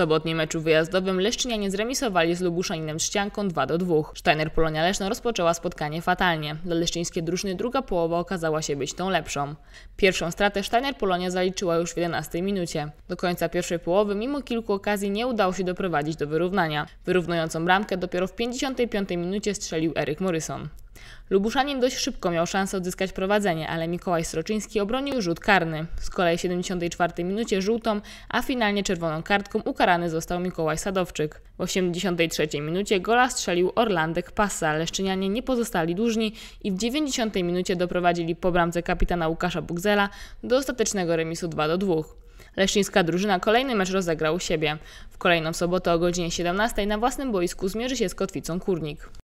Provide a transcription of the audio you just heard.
sobotnim meczu wyjazdowym nie zremisowali z Lubuszaninem Ścianką 2 do 2. Steiner Polonia Leszno rozpoczęła spotkanie fatalnie. Dla leszczyńskiej drużyny druga połowa okazała się być tą lepszą. Pierwszą stratę Steiner Polonia zaliczyła już w 11 minucie. Do końca pierwszej połowy mimo kilku okazji nie udało się doprowadzić do wyrównania. Wyrównującą bramkę dopiero w 55 minucie strzelił Eryk Morrison. Lubuszanin dość szybko miał szansę odzyskać prowadzenie, ale Mikołaj Sroczyński obronił rzut karny. Z kolei w 74 minucie żółtą, a finalnie czerwoną kartką ukarany został Mikołaj Sadowczyk. W 83 minucie gola strzelił Orlandek Passa, Leszczynianie nie pozostali dłużni i w 90 minucie doprowadzili po bramce kapitana Łukasza Bugzela do ostatecznego remisu 2 do 2. Leszczyńska drużyna kolejny mecz rozegrał u siebie. W kolejną sobotę o godzinie 17 na własnym boisku zmierzy się z Kotwicą Kurnik.